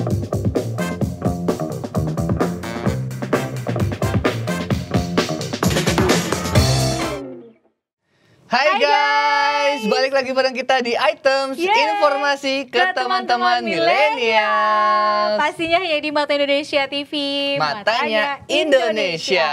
Thank you. lagi bareng kita di Items Yeay. Informasi ke teman-teman milenial. Pastinya hanya di Mata Indonesia TV. Matanya, Matanya Indonesia. Indonesia.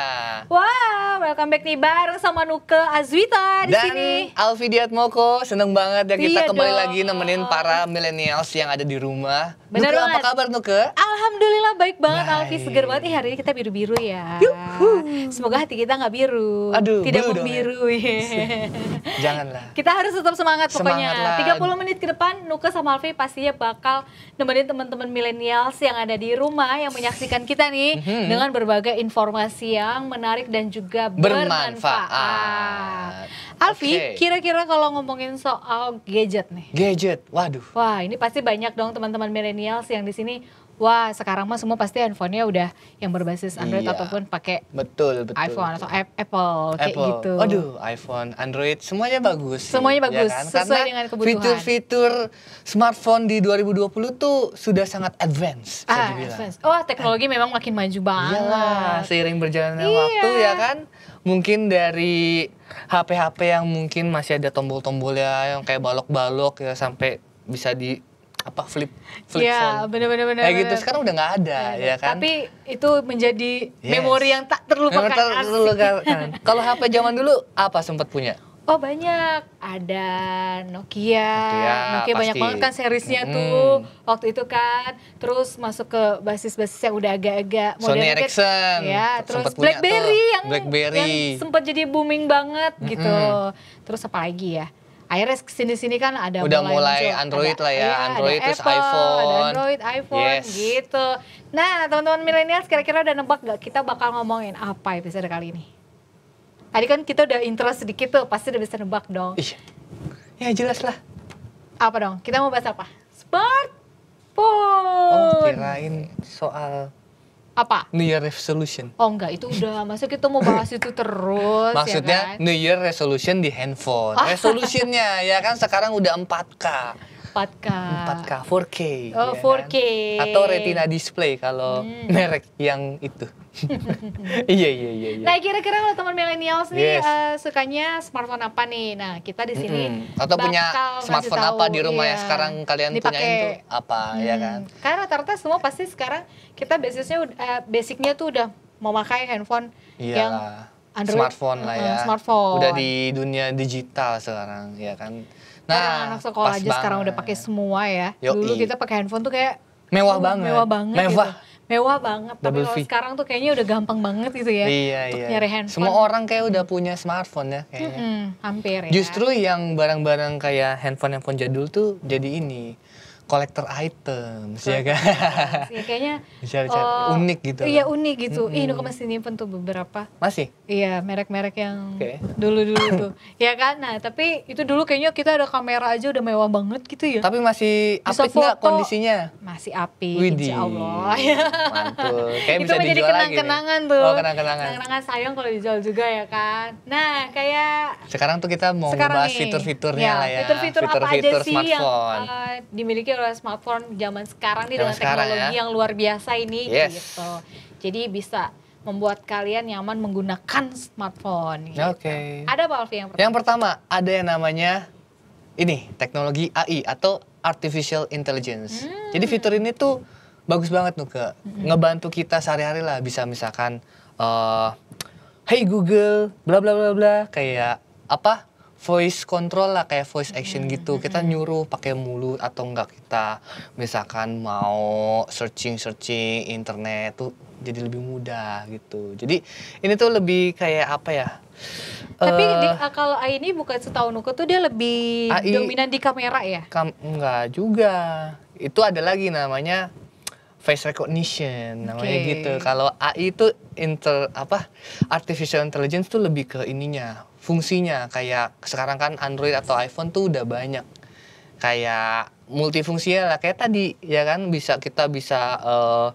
Wow, welcome back nih bareng sama Nuke Azwita di Dan sini. Dan Alvidiat Moko, seneng banget ya kita iya kembali dong. lagi nemenin para milenials yang ada di rumah. Benar Nuke, banget. apa kabar Nuke? Alhamdulillah baik banget baik. seger banget. Eh, hari ini kita biru-biru ya. Yuhu. Semoga hati kita nggak biru. Aduh, Tidak biru. Ya. Janganlah. Kita harus tetap semangat semangat pokoknya. Semangat lah. 30 menit ke depan Nuka sama Alfi pastinya bakal nemenin teman-teman milenials yang ada di rumah yang menyaksikan kita nih hmm. dengan berbagai informasi yang menarik dan juga bermanfaat. bermanfaat. Alfi, okay. kira-kira kalau ngomongin soal gadget nih. Gadget. Waduh. Wah, ini pasti banyak dong teman-teman milenials yang di sini wah sekarang mah semua pasti handphonenya udah yang berbasis Android iya. ataupun pakai betul, betul iPhone atau Apple, Apple kayak gitu. Aduh, iPhone, Android semuanya bagus. Sih, semuanya iya bagus ya kan? sesuai Karena dengan kebutuhan. Fitur-fitur smartphone di 2020 tuh sudah sangat advance ah, advance. Oh, teknologi memang makin maju banget. Iyalah, seiring berjalannya iya. waktu ya kan mungkin dari HP-HP yang mungkin masih ada tombol-tombolnya yang kayak balok-balok ya sampai bisa di apa flip flip ya, phone. bener bener bener. Kayak gitu, bener. gitu sekarang udah nggak ada ya, ya kan. Tapi itu menjadi yes. memori yang tak terlupakan. terlupakan. Kalau HP zaman dulu apa sempat punya? Oh banyak, ada Nokia, Nokia, Nokia banyak banget kan serisnya hmm. tuh waktu itu kan, terus masuk ke basis-basis yang udah agak modern Sony kan. Ericsson, ya, terus BlackBerry yang, BlackBerry yang sempat jadi booming banget hmm. gitu, terus apa lagi ya? akhirnya kesini-sini kan ada udah mulai, Android ada, lah ya, ya Android terus Apple, iPhone, Android, iPhone yes. gitu. Nah, teman-teman milenial kira-kira udah nebak gak kita bakal ngomongin apa episode kali ini? Tadi kan kita udah intro sedikit tuh, pasti udah bisa nebak dong. Ih, ya jelas lah. Apa dong? Kita mau bahas apa? Sport. Oh, kirain soal apa New Year Resolution oh enggak itu udah masa kita mau bahas itu terus ya maksudnya ya kan? New Year Resolution di handphone ah. resolutionnya ya kan sekarang udah 4 k 4K. 4K, 4K. Oh, 4K. Ya kan? Atau retina display kalau hmm. merek yang itu. iya, iya, iya, iya. Nah, kira-kira kalau teman milenials nih yes. uh, sukanya smartphone apa nih? Nah, kita di sini hmm. atau punya smartphone tahu, apa di rumah iya. yang sekarang kalian Dipake. punya itu apa ya hmm. ya kan? Karena rata-rata semua pasti sekarang kita basisnya uh, basicnya tuh udah memakai handphone Iyalah. yang Android, smartphone lah ya. Uh, smartphone. Udah di dunia digital sekarang ya kan. Nah, anak sekolah aja banget. sekarang udah pakai semua ya. Yoi. Dulu kita pakai handphone tuh kayak mewah oh, banget. Mewah banget. Mewah. Gitu. Mewah banget, Double tapi kalau sekarang tuh kayaknya udah gampang banget gitu ya iya, iya. untuk iya. nyari handphone. Semua orang kayak udah punya smartphone ya kayaknya. Mm -hmm, hampir ya. Justru yang barang-barang kayak handphone-handphone jadul tuh jadi ini kolektor item sih ya kan iya, kayaknya cari -cari. Uh, eh, unik gitu iya kan? unik gitu mm -hmm. ih aku masih nyimpen tuh beberapa masih iya merek-merek yang okay. dulu-dulu tuh ya kan nah tapi itu dulu kayaknya kita ada kamera aja udah mewah banget gitu ya tapi masih bisa apik nggak kondisinya masih api, Widih. insya Allah mantul kayak itu bisa menjadi kenang-kenangan tuh oh, kenang-kenangan kenang-kenangan sayang kalau dijual juga ya kan nah kayak sekarang tuh kita mau sekarang bahas fitur-fiturnya ya, lah ya fitur-fitur apa aja sih yang eh, dimiliki oleh smartphone zaman sekarang nih dengan sekarang teknologi ya. yang luar biasa ini gitu. yes. gitu. Jadi bisa membuat kalian nyaman menggunakan smartphone. Gitu. Oke. Okay. Ada apa Alfie yang pertama? Yang pertama ada yang namanya ini teknologi AI atau artificial intelligence. Hmm. Jadi fitur ini tuh bagus banget tuh hmm. ngebantu kita sehari-hari lah bisa misalkan uh, Hey Google, bla bla bla bla kayak apa voice control lah kayak voice hmm, action hmm, gitu hmm, kita nyuruh pakai mulut atau enggak kita misalkan mau searching searching internet tuh jadi lebih mudah gitu jadi ini tuh lebih kayak apa ya tapi uh, kalau AI ini bukan setahun setahunku tuh dia lebih AI, dominan di kamera ya kam enggak juga itu ada lagi namanya face recognition namanya gitu kalau AI itu inter apa artificial intelligence tuh lebih ke ininya fungsinya kayak sekarang kan Android atau iPhone tuh udah banyak kayak multifungsinya lah kayak tadi ya kan bisa kita bisa uh,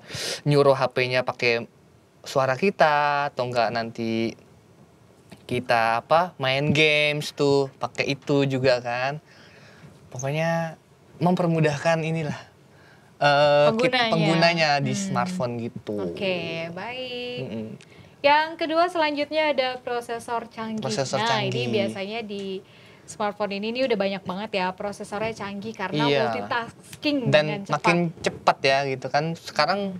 nyuruh HP-nya pakai suara kita atau enggak nanti kita apa main games tuh pakai itu juga kan pokoknya mempermudahkan inilah uh, eh, penggunanya, kita, penggunanya di hmm. smartphone gitu. Oke, okay, baik. Mm -mm. Yang kedua selanjutnya ada prosesor canggih. Prosesor nah, ini biasanya di smartphone ini ini udah banyak banget ya prosesornya canggih karena iya. multitasking dan cepat. makin cepat ya gitu kan. Sekarang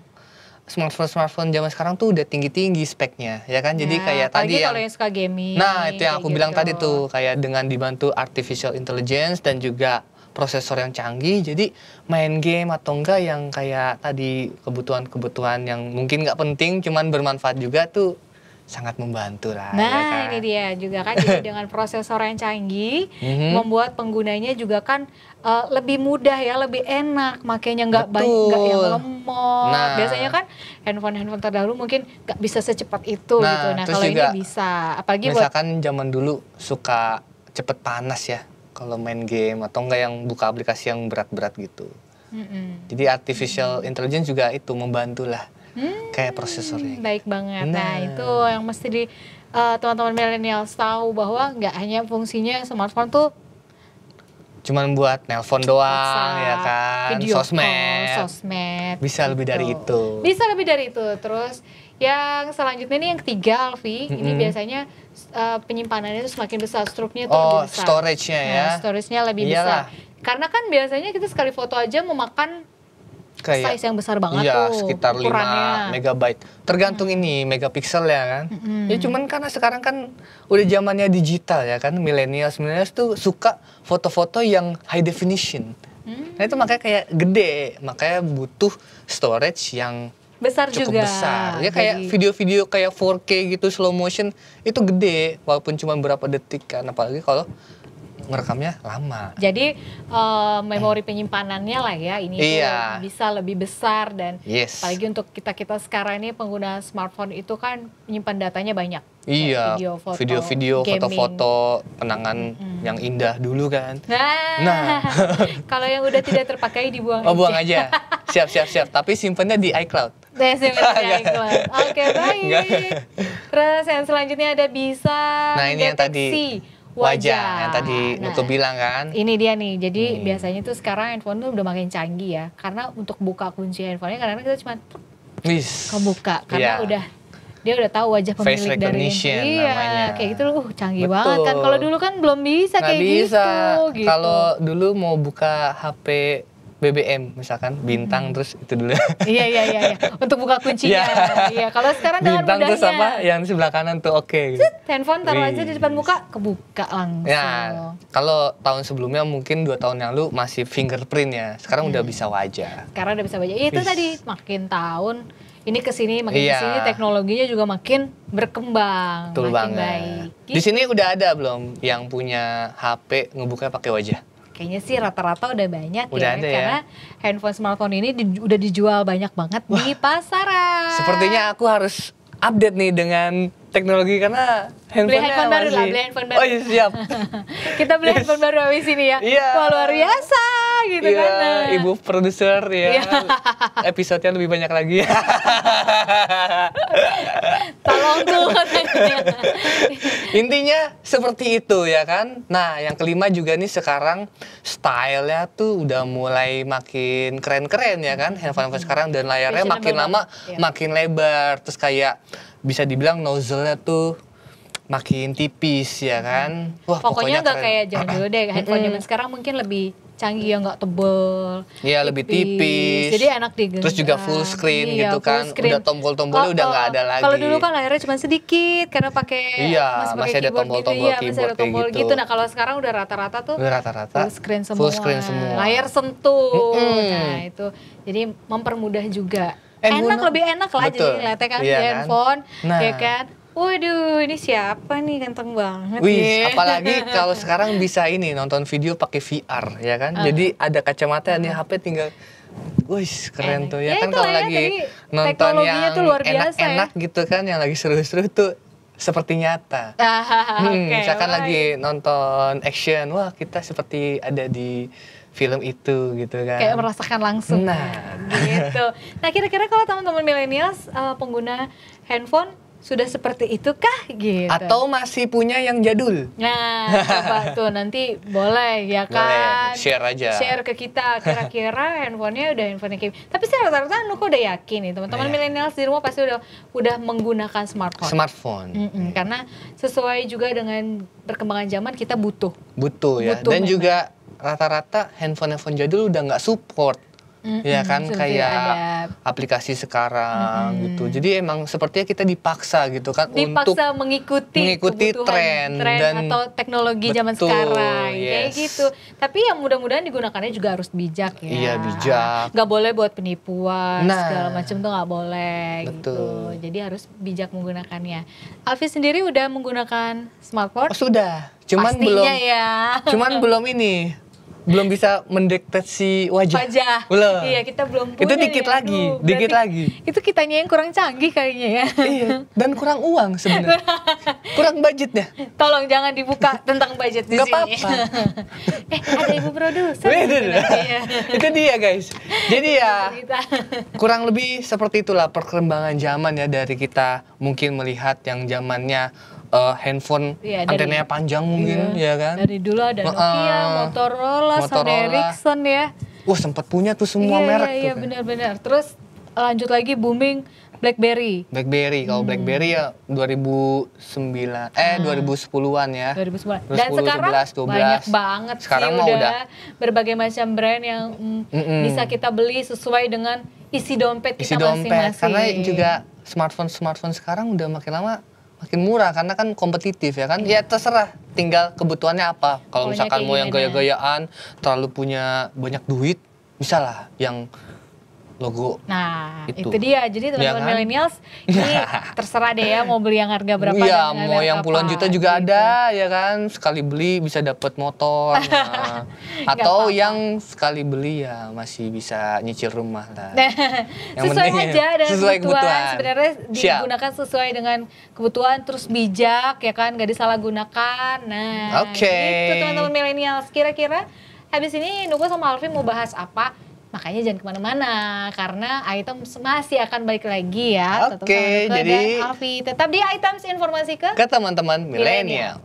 smartphone smartphone zaman sekarang tuh udah tinggi tinggi speknya ya kan jadi ya, kayak tadi yang, kalau yang suka gaming nah itu yang aku gitu. bilang tadi tuh kayak dengan dibantu artificial intelligence dan juga prosesor yang canggih jadi main game atau enggak yang kayak tadi kebutuhan-kebutuhan yang mungkin nggak penting cuman bermanfaat juga tuh sangat membantu lah. Ya nah ya kan? ini dia juga kan jadi dengan prosesor yang canggih mm-hmm. membuat penggunanya juga kan uh, lebih mudah ya lebih enak makanya nggak banyak nggak yang lemot. Nah. Biasanya kan handphone handphone terdahulu mungkin nggak bisa secepat itu nah, gitu. Nah kalau ini bisa apalagi misalkan buat, zaman dulu suka cepet panas ya kalau main game atau enggak yang buka aplikasi yang berat-berat gitu. Mm-hmm. Jadi artificial mm-hmm. intelligence juga itu membantulah mm-hmm. kayak prosesornya. Baik banget. Nah, nah itu yang mesti di uh, teman-teman milenial tahu bahwa nggak hanya fungsinya smartphone tuh cuman buat nelpon doang WhatsApp, ya kan video sosmed call, sosmed bisa gitu. lebih dari gitu. itu bisa lebih dari itu terus yang selanjutnya ini yang ketiga Alfi mm -hmm. ini biasanya uh, penyimpanannya itu semakin besar struknya itu oh, lebih besar storage-nya ya nah, storage-nya lebih Iyalah. besar karena kan biasanya kita sekali foto aja memakan kayak size yang besar banget ya, tuh sekitar lima megabyte tergantung hmm. ini megapiksel ya kan hmm. ya cuman karena sekarang kan udah zamannya digital ya kan Milenials, milenials tuh suka foto-foto yang high definition hmm. nah itu makanya kayak gede makanya butuh storage yang besar cukup juga. besar. Ya kayak video-video kayak 4K gitu slow motion itu gede walaupun cuma berapa detik kan apalagi kalau ngerekamnya lama. Jadi uh, memori penyimpanannya lah ya ini iya. bisa lebih besar dan yes. apalagi untuk kita-kita sekarang ini pengguna smartphone itu kan menyimpan datanya banyak. Iya, video-video, foto-foto, kenangan hmm. yang indah dulu kan. Nah, nah. kalau yang udah tidak terpakai dibuang oh, buang aja. Siap, siap, siap. Tapi simpannya di iCloud. Nah, SMS di iCloud. Oke, okay, baik. Terus yang selanjutnya ada bisa Nah, ini deteksi. yang tadi wajah, wajah. yang nah, tadi nah, Nuku bilang kan. Ini dia nih. Jadi hmm. biasanya tuh sekarang handphone tuh udah makin canggih ya. Karena untuk buka kunci handphonenya karena kita cuma kebuka karena yeah. udah dia udah tahu wajah pemilik Face recognition dari iya namanya. kayak gitu loh canggih Betul. banget kan kalau dulu kan belum bisa Nggak kayak bisa. gitu, gitu. kalau dulu mau buka HP BBM misalkan bintang hmm. terus itu dulu. Iya, iya iya iya Untuk buka kuncinya. iya. iya kalau sekarang dengan bintang terus apa yang di sebelah kanan tuh oke. Okay, handphone taruh aja di depan muka kebuka langsung. Ya. Kalau tahun sebelumnya mungkin dua tahun yang lalu masih fingerprint ya. Sekarang hmm. udah bisa wajah. Sekarang udah bisa wajah. Ya, itu Is. tadi makin tahun ini kesini makin iya. kesini teknologinya juga makin berkembang. Betul makin banget. Baik. Di sini udah ada belum yang punya HP ngebuka pakai wajah? kayaknya sih rata-rata udah banyak udah ya, ada ya. karena handphone smartphone ini di, udah dijual banyak banget Wah, di pasaran. Sepertinya aku harus update nih dengan teknologi karena handphone beli handphone baru lah, beli handphone baru. Oh iya siap. Kita beli yes. handphone baru habis ini ya. Yeah. Wah, luar biasa gitu iya, kan. Nah. Ibu produser ya. Iya. episode lebih banyak lagi. Tolong tuh Intinya seperti itu ya kan. Nah, yang kelima juga nih sekarang stylenya tuh udah mulai makin keren-keren ya kan. Handphone-handphone sekarang dan layarnya makin lama iya. makin lebar. Terus kayak bisa dibilang nozzle-nya tuh makin tipis ya kan. Wah, pokoknya enggak kayak jadul deh, handphone zaman sekarang mungkin lebih canggih yang nggak tebel. Iya lebih tipis. Jadi enak digenggam. Terus juga full screen iya, gitu kan. Screen. Udah tombol-tombolnya udah nggak ada lagi. Kalau dulu kan layarnya cuma sedikit karena pakai iya, masih, masih ada gitu. tombol-tombol gitu. Iya, masih ada tombol gitu. gitu. Nah kalau sekarang udah rata-rata tuh udah rata-rata full screen semua. Full screen semua. Layar sentuh. Mm -hmm. Nah itu jadi mempermudah juga. And enak lebih enak lah Betul. jadi ngeliatnya kan yeah, di kan? handphone, ya Nah. ya kan Waduh, ini siapa nih ganteng banget. Wih, ya. apalagi kalau sekarang bisa ini nonton video pakai VR ya kan. Uh. Jadi ada kacamata, nih HP tinggal Wih keren tuh ya, ya kan kalau ya, lagi nonton yang enak-enak ya. gitu kan, yang lagi seru-seru tuh seperti nyata. Ah, hmm, okay, misalkan lagi nonton action, wah kita seperti ada di film itu gitu kan. Kayak merasakan langsung. Ya, nah, gitu. Nah, kira-kira kalau teman-teman milenials uh, eh, pengguna handphone sudah seperti itu kah gitu atau masih punya yang jadul nah coba tuh nanti boleh ya kan boleh, share aja share ke kita kira-kira handphonenya udah handphone Kim tapi sih rata-rata aku udah yakin nih teman-teman yeah. milenial di rumah pasti udah udah menggunakan smartphone smartphone mm -mm, karena sesuai juga dengan perkembangan zaman kita butuh butuh ya butuh dan banget. juga rata-rata handphone handphone jadul udah nggak support Mm-hmm. kan Seperti kayak ada... aplikasi sekarang mm-hmm. gitu. Jadi emang sepertinya kita dipaksa gitu kan dipaksa untuk mengikuti mengikuti tren, tren dan atau teknologi betul, zaman sekarang yes. kayak gitu. Tapi yang mudah-mudahan digunakannya juga harus bijak ya. Iya, bijak. Gak boleh buat penipuan nah, segala macam tuh gak boleh gitu. betul. gitu. Jadi harus bijak menggunakannya. Alfi sendiri udah menggunakan smartphone? Oh, sudah. Cuman Pastinya belum ya. Cuman belum ini belum bisa mendeteksi wajah. Wajah. Belum. Iya, kita belum punya. Itu dikit ya. lagi, Aduh, dikit lagi. Itu kitanya yang kurang canggih kayaknya ya. Iya, dan kurang uang sebenarnya. kurang budgetnya. Tolong jangan dibuka tentang budget di Gak sini. apa-apa. eh, ada ibu produser. itu, ya. itu dia, guys. Jadi ya kurang lebih seperti itulah perkembangan zaman ya dari kita mungkin melihat yang zamannya uh, handphone ya, dari, antenanya panjang mungkin iya. ya kan dari dulu ada Nokia, uh, Motorola, Motorola, Sony Ericsson ya wah sempat punya tuh semua iya, iya merek iya, tuh iya benar-benar terus lanjut lagi booming BlackBerry. BlackBerry. Kalau hmm. BlackBerry ya 2009 eh hmm. 2010-an ya. 2010. Dan 10, sekarang 11, 12. banyak banget sekarang sih udah, udah berbagai macam brand yang mm, mm -mm. bisa kita beli sesuai dengan isi dompet isi kita masing -masing. karena juga smartphone smartphone sekarang udah makin lama makin murah karena kan kompetitif ya kan iya. ya terserah tinggal kebutuhannya apa kalau misalkan mau yang gaya-gayaan terlalu punya banyak duit bisa lah yang logo. Nah, itu, itu dia. Jadi ya teman-teman ya kan? millennials ini terserah deh ya mau beli yang harga berapa. Iya, mau yang puluhan juta juga gitu. ada ya kan. Sekali beli bisa dapat motor. nah. Atau apa -apa. yang sekali beli ya masih bisa nyicil rumah lah. yang sesuai penting, aja dan sesuai kebutuhan. kebutuhan. Sebenarnya digunakan sesuai dengan kebutuhan terus bijak ya kan, gak disalahgunakan. Nah, Oke. Okay. Itu teman-teman millennials kira-kira habis ini Nugo sama Alvin mau bahas apa? Makanya jangan kemana-mana karena item masih akan balik lagi ya. Oke, okay, jadi Alfi tetap di items informasi ke ke teman-teman milenial.